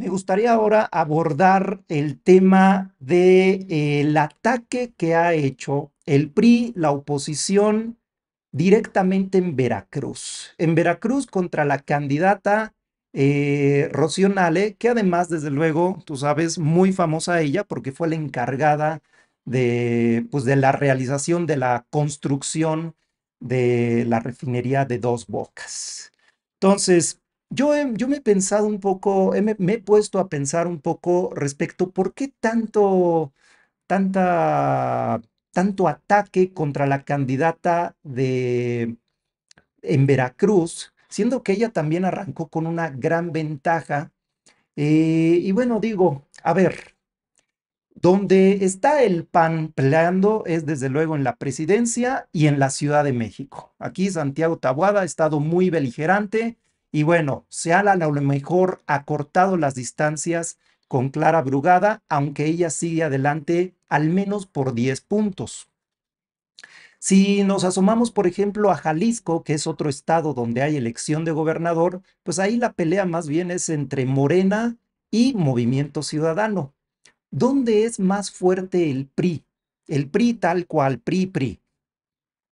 Me gustaría ahora abordar el tema del de, eh, ataque que ha hecho el PRI, la oposición, directamente en Veracruz. En Veracruz contra la candidata eh, que además, desde luego, tú sabes, muy famosa ella porque fue la encargada de, pues, de la realización de la construcción de la refinería de dos bocas. Entonces, yo, me he pensado un poco, me he puesto a pensar un poco respecto por qué tanto, tanta, tanto ataque contra la candidata de, en Veracruz, siendo que ella también arrancó con una gran ventaja. Eh, y bueno, digo, a ver, donde está el pan peleando es desde luego en la presidencia y en la Ciudad de México. Aquí Santiago Tabuada ha estado muy beligerante, y bueno, seala a lo mejor ha cortado las distancias con Clara Brugada, aunque ella sigue adelante al menos por 10 puntos. Si nos asomamos, por ejemplo, a Jalisco, que es otro estado donde hay elección de gobernador, pues ahí la pelea más bien es entre Morena y Movimiento Ciudadano. ¿Dónde es más fuerte el PRI? El PRI tal cual, PRI, PRI.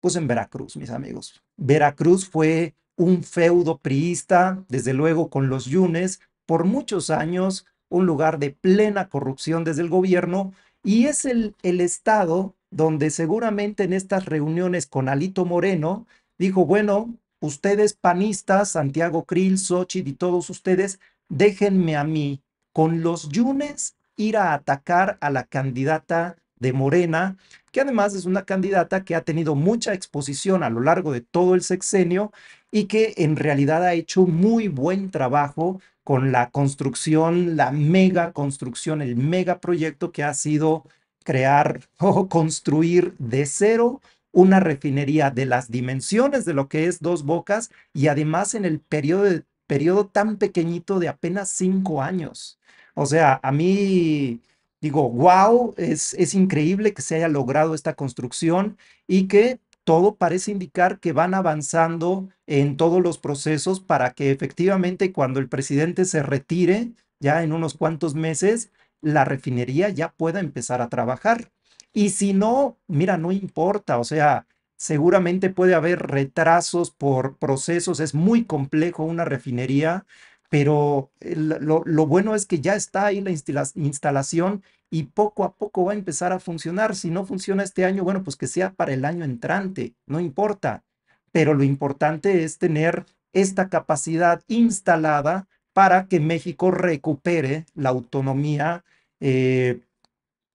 Pues en Veracruz, mis amigos. Veracruz fue un feudo priista, desde luego con los yunes, por muchos años, un lugar de plena corrupción desde el gobierno, y es el, Estado donde seguramente en estas reuniones con Alito Moreno dijo, bueno, ustedes panistas, Santiago Krill, Xochitl y todos ustedes, déjenme a mí con los yunes ir a atacar a la candidata de Morena, que además es una candidata que ha tenido mucha exposición a lo largo de todo el sexenio y que en realidad ha hecho muy buen trabajo con la construcción, la mega construcción, el mega proyecto que ha sido crear o construir de cero una refinería de las dimensiones de lo que es Dos Bocas y además en el periodo, periodo tan pequeñito de apenas cinco años. O sea, a mí digo, wow, es, es increíble que se haya logrado esta construcción y que todo parece indicar que van avanzando en todos los procesos para que efectivamente cuando el presidente se retire, ya en unos cuantos meses, la refinería ya pueda empezar a trabajar. Y si no, mira, no importa, o sea, seguramente puede haber retrasos por procesos, es muy complejo una refinería, pero eh, lo, bueno es que ya está ahí la instalación y poco a poco va a empezar a funcionar. Si no funciona este año, bueno, pues que sea para el año entrante, no importa. Pero lo importante es tener esta capacidad instalada para que México recupere la autonomía, eh,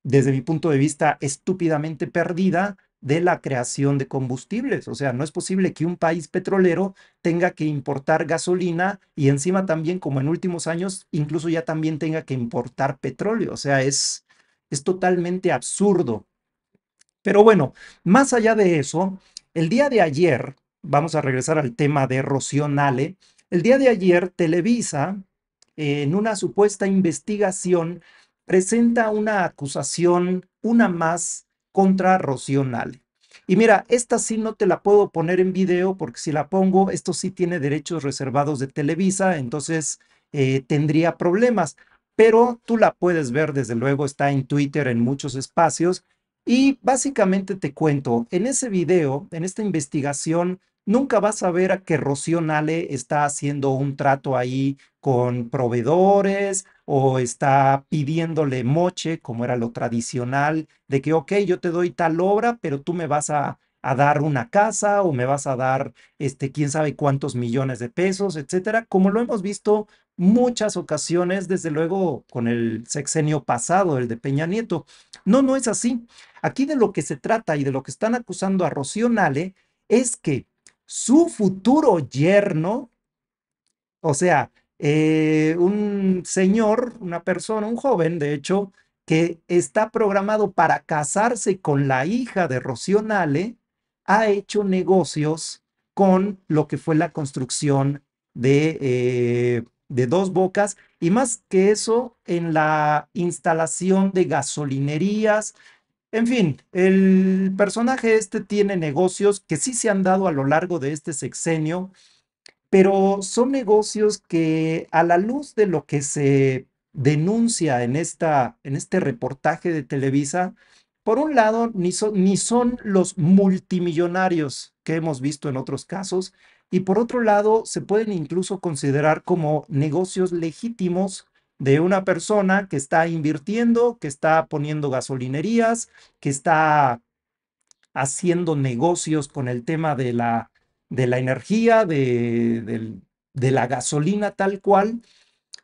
desde mi punto de vista, estúpidamente perdida de la creación de combustibles. O sea, no es posible que un país petrolero tenga que importar gasolina y encima también, como en últimos años, incluso ya también tenga que importar petróleo. O sea, es, es totalmente absurdo. Pero bueno, más allá de eso, el día de ayer, vamos a regresar al tema de nale el día de ayer Televisa, en una supuesta investigación, presenta una acusación, una más, contra Rocío Y mira, esta sí no te la puedo poner en video porque si la pongo, esto sí tiene derechos reservados de Televisa, entonces eh, tendría problemas. Pero tú la puedes ver, desde luego, está en Twitter, en muchos espacios. Y básicamente te cuento, en ese video, en esta investigación, nunca vas a ver a que Rocío Nale está haciendo un trato ahí con proveedores o está pidiéndole moche, como era lo tradicional, de que, ok, yo te doy tal obra, pero tú me vas a, dar una casa o me vas a dar, este, quién sabe cuántos millones de pesos, etcétera, como lo hemos visto muchas ocasiones, desde luego con el sexenio pasado, el de Peña Nieto. No, no es así. Aquí de lo que se trata y de lo que están acusando a Rocío Nale es que su futuro yerno, o sea, eh, un señor, una persona, un joven, de hecho, que está programado para casarse con la hija de Rocionale, ha hecho negocios con lo que fue la construcción de, eh, de dos bocas y más que eso en la instalación de gasolinerías, en fin, el personaje este tiene negocios que sí se han dado a lo largo de este sexenio, pero son negocios que a la luz de lo que se denuncia en, esta, en este reportaje de Televisa, por un lado, ni son, ni son los multimillonarios que hemos visto en otros casos, y por otro lado, se pueden incluso considerar como negocios legítimos de una persona que está invirtiendo, que está poniendo gasolinerías, que está haciendo negocios con el tema de la, de la energía, de, la gasolina tal cual,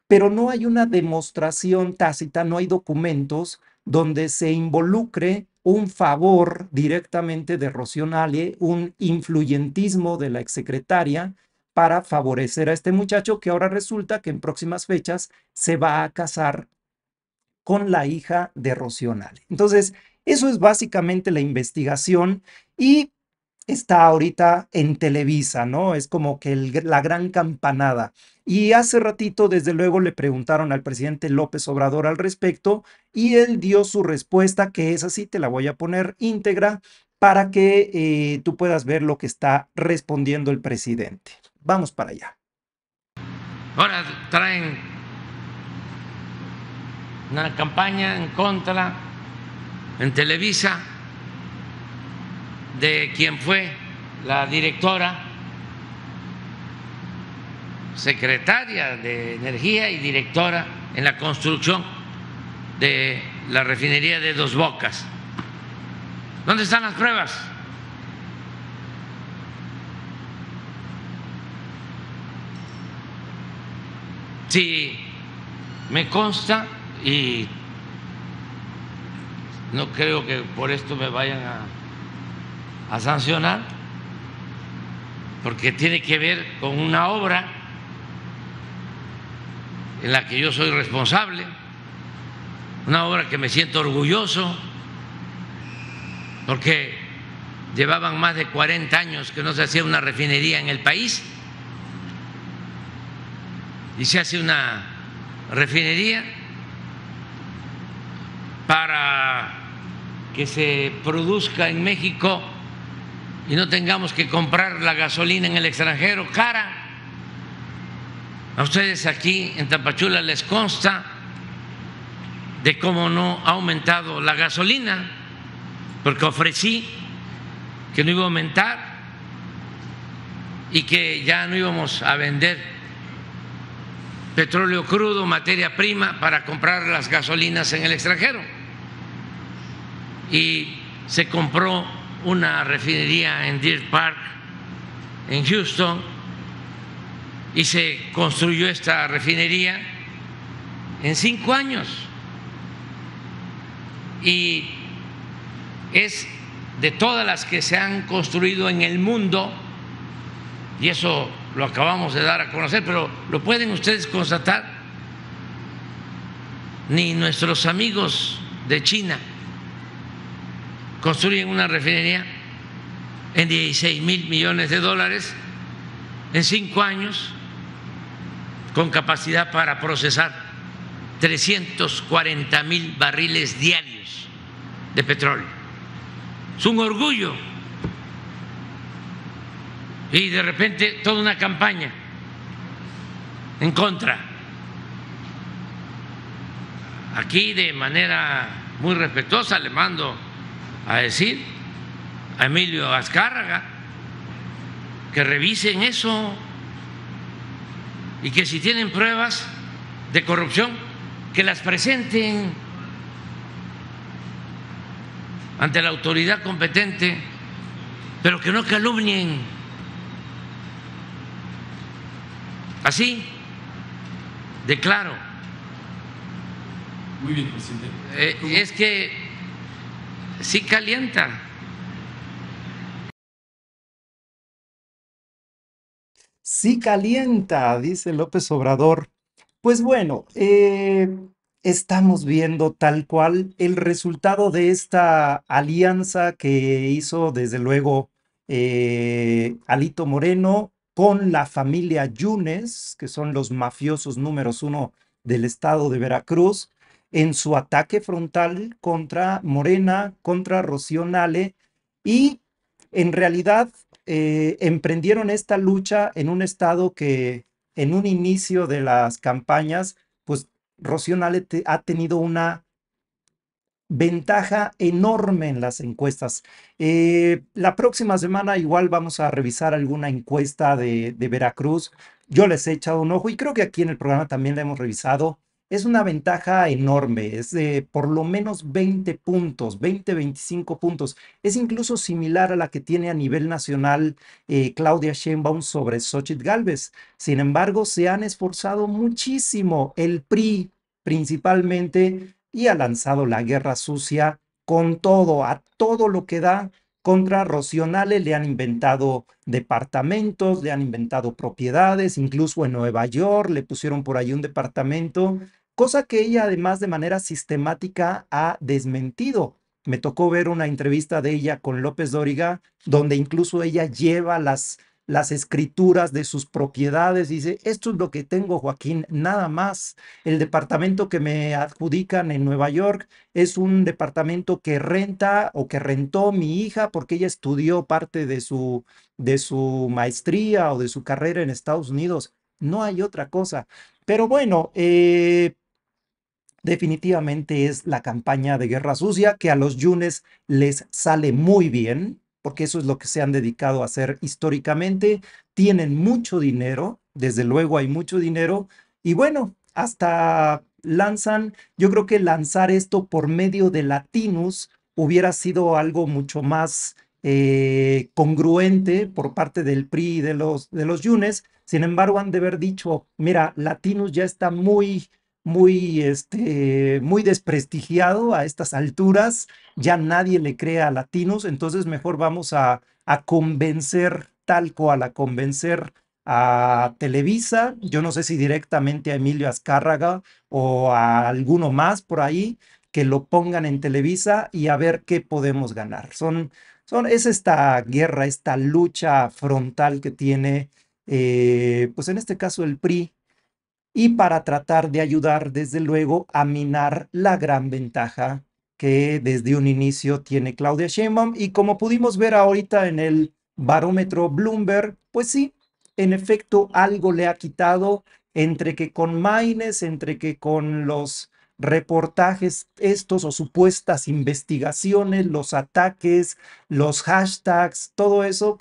pero no hay una demostración tácita, no hay documentos donde se involucre un favor directamente de Rocionale, un influyentismo de la exsecretaria para favorecer a este muchacho que ahora resulta que en próximas fechas se va a casar con la hija de Rocionale. Entonces, eso es básicamente la investigación y está ahorita en Televisa, ¿no? Es como que la gran campanada. Y hace ratito, desde luego, le preguntaron al presidente López Obrador al respecto y él dio su respuesta, que es así, te la voy a poner íntegra, para que eh, tú puedas ver lo que está respondiendo el presidente. Vamos para allá. Ahora traen una campaña en contra en Televisa de quien fue la directora secretaria de Energía y directora en la construcción de la refinería de Dos Bocas. ¿Dónde están las pruebas? Sí, me consta y no creo que por esto me vayan a, a sancionar, porque tiene que ver con una obra en la que yo soy responsable, una obra que me siento orgulloso porque llevaban más de 40 años que no se hacía una refinería en el país y se hace una refinería para que se produzca en México y no tengamos que comprar la gasolina en el extranjero cara. A ustedes aquí en Tapachula les consta de cómo no ha aumentado la gasolina porque ofrecí que no iba a aumentar y que ya no íbamos a vender petróleo crudo, materia prima, para comprar las gasolinas en el extranjero. Y se compró una refinería en Deer Park, en Houston, y se construyó esta refinería en cinco años. Y es de todas las que se han construido en el mundo, y eso lo acabamos de dar a conocer, pero lo pueden ustedes constatar, ni nuestros amigos de China construyen una refinería en 16 mil millones de dólares en cinco años con capacidad para procesar 340 mil barriles diarios de petróleo es un orgullo. Y de repente toda una campaña en contra. Aquí de manera muy respetuosa le mando a decir a Emilio Azcárraga que revisen eso y que si tienen pruebas de corrupción, que las presenten ante la autoridad competente, pero que no calumnien. Así, declaro. Muy bien, presidente. Eh, es que sí calienta. Sí calienta, dice López Obrador. Pues bueno, eh, estamos viendo tal cual el resultado de esta alianza que hizo desde luego eh, Alito Moreno con la familia Yunes, que son los mafiosos números uno del estado de Veracruz, en su ataque frontal contra Morena, contra Rocío Nale, y en realidad eh, emprendieron esta lucha en un estado que en un inicio de las campañas, pues Rocío Nale ha tenido una ventaja enorme en las encuestas. Eh, la próxima semana igual vamos a revisar alguna encuesta de Veracruz. Yo les he echado un ojo y creo que aquí en el programa también la hemos revisado es una ventaja enorme, es de por lo menos 20 puntos, 20, 25 puntos. Es incluso similar a la que tiene a nivel nacional eh, Claudia Sheinbaum sobre Xochitl Galvez. Sin embargo, se han esforzado muchísimo el PRI principalmente y ha lanzado la guerra sucia con todo, a todo lo que da contra Rocionales le han inventado departamentos, le han inventado propiedades, incluso en Nueva York le pusieron por ahí un departamento cosa que ella además de manera sistemática ha desmentido. Me tocó ver una entrevista de ella con López Dóriga, donde incluso ella lleva las, las escrituras de sus propiedades, dice, esto es lo que tengo, Joaquín, nada más. El departamento que me adjudican en Nueva York es un departamento que renta o que rentó mi hija porque ella estudió parte de su, de su maestría o de su carrera en Estados Unidos. No hay otra cosa. Pero bueno, eh, definitivamente es la campaña de guerra sucia que a los yunes les sale muy bien, porque eso es lo que se han dedicado a hacer históricamente. Tienen mucho dinero, desde luego hay mucho dinero, y bueno, hasta lanzan, yo creo que lanzar esto por medio de Latinus hubiera sido algo mucho más eh, congruente por parte del PRI y de los, de los yunes. Sin embargo, han de haber dicho, mira, Latinus ya está muy muy, este, muy desprestigiado a estas alturas, ya nadie le crea a latinos, entonces mejor vamos a, convencer tal cual, a convencer a Televisa, yo no sé si directamente a Emilio Azcárraga o a alguno más por ahí, que lo pongan en Televisa y a ver qué podemos ganar. Son, son, es esta guerra, esta lucha frontal que tiene, eh, pues en este caso el PRI y para tratar de ayudar, desde luego, a minar la gran ventaja que desde un inicio tiene Claudia Sheinbaum. Y como pudimos ver ahorita en el barómetro Bloomberg, pues sí, en efecto, algo le ha quitado entre que con Maines, entre que con los reportajes estos o supuestas investigaciones, los ataques, los hashtags, todo eso,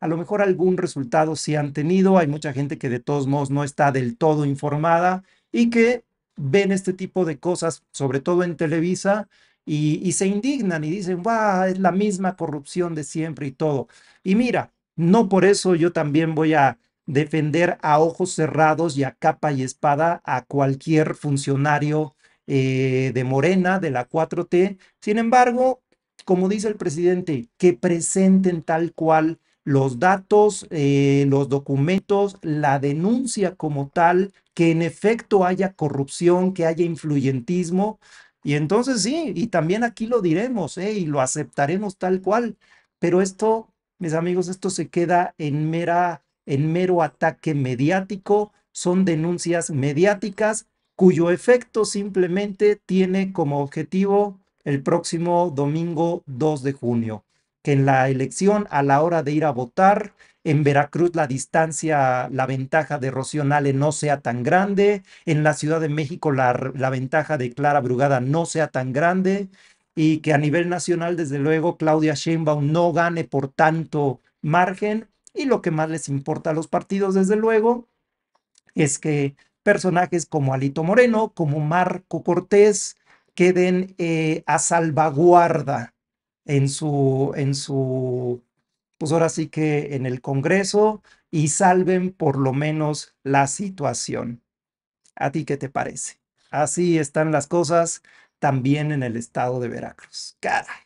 a lo mejor algún resultado sí han tenido, hay mucha gente que de todos modos no está del todo informada y que ven este tipo de cosas, sobre todo en Televisa, y, se indignan y dicen, Wow Es la misma corrupción de siempre y todo. Y mira, no por eso yo también voy a defender a ojos cerrados y a capa y espada a cualquier funcionario eh, de Morena, de la 4T. Sin embargo, como dice el presidente, que presenten tal cual los datos, eh, los documentos, la denuncia como tal, que en efecto haya corrupción, que haya influyentismo. Y entonces sí, y también aquí lo diremos eh, y lo aceptaremos tal cual. Pero esto, mis amigos, esto se queda en, mera, en mero ataque mediático, son denuncias mediáticas cuyo efecto simplemente tiene como objetivo el próximo domingo 2 de junio que en la elección, a la hora de ir a votar, en Veracruz la distancia, la ventaja de Rocío no sea tan grande, en la Ciudad de México la, ventaja de Clara Brugada no sea tan grande y que a nivel nacional, desde luego, Claudia Sheinbaum no gane por tanto margen. Y lo que más les importa a los partidos, desde luego, es que personajes como Alito Moreno, como Marco Cortés, queden eh, a salvaguarda en su, en su, pues ahora sí que en el Congreso y salven por lo menos la situación. ¿A ti qué te parece? Así están las cosas también en el estado de Veracruz. Caray.